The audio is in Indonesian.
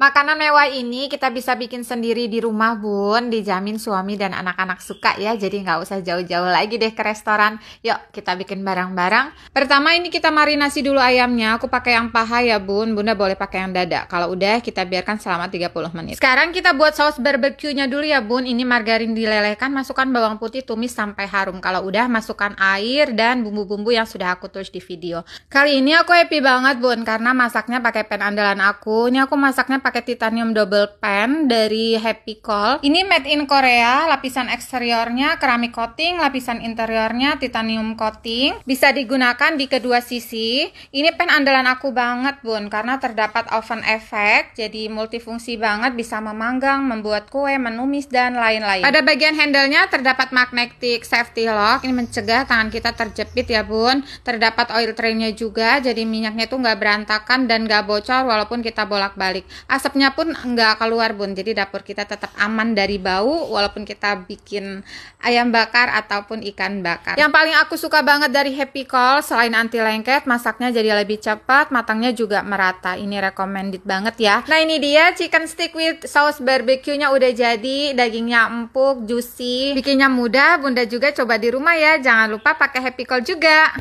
Makanan mewah ini kita bisa bikin sendiri di rumah bun, dijamin suami dan anak-anak suka ya, jadi nggak usah jauh-jauh lagi deh ke restoran. Yuk kita bikin barang-barang. Pertama ini kita marinasi dulu ayamnya, aku pakai yang paha ya bun, bunda boleh pakai yang dada. Kalau udah kita biarkan selama 30 menit. Sekarang kita buat saus barbecue-nya dulu ya bun, ini margarin dilelehkan, masukkan bawang putih tumis sampai harum. Kalau udah masukkan air dan bumbu-bumbu yang sudah aku tulis di video. Kali ini aku happy banget bun, karena masaknya pakai pen andalan aku, ini aku masaknya pakai pakai titanium double pan dari Happy Call. Ini made in Korea, lapisan eksteriornya keramik coating, lapisan interiornya titanium coating. Bisa digunakan di kedua sisi. Ini pen andalan aku banget, Bun, karena terdapat oven effect, jadi multifungsi banget, bisa memanggang, membuat kue, menumis dan lain-lain. Pada bagian handle-nya terdapat magnetic safety lock. Ini mencegah tangan kita terjepit ya, Bun. Terdapat oil tray-nya juga, jadi minyaknya tuh nggak berantakan dan nggak bocor walaupun kita bolak-balik asapnya pun nggak keluar bun jadi dapur kita tetap aman dari bau walaupun kita bikin ayam bakar ataupun ikan bakar yang paling aku suka banget dari happy call selain anti lengket masaknya jadi lebih cepat matangnya juga merata ini recommended banget ya nah ini dia chicken stick with saus barbecue nya udah jadi dagingnya empuk juicy bikinnya mudah bunda juga coba di rumah ya jangan lupa pakai happy call juga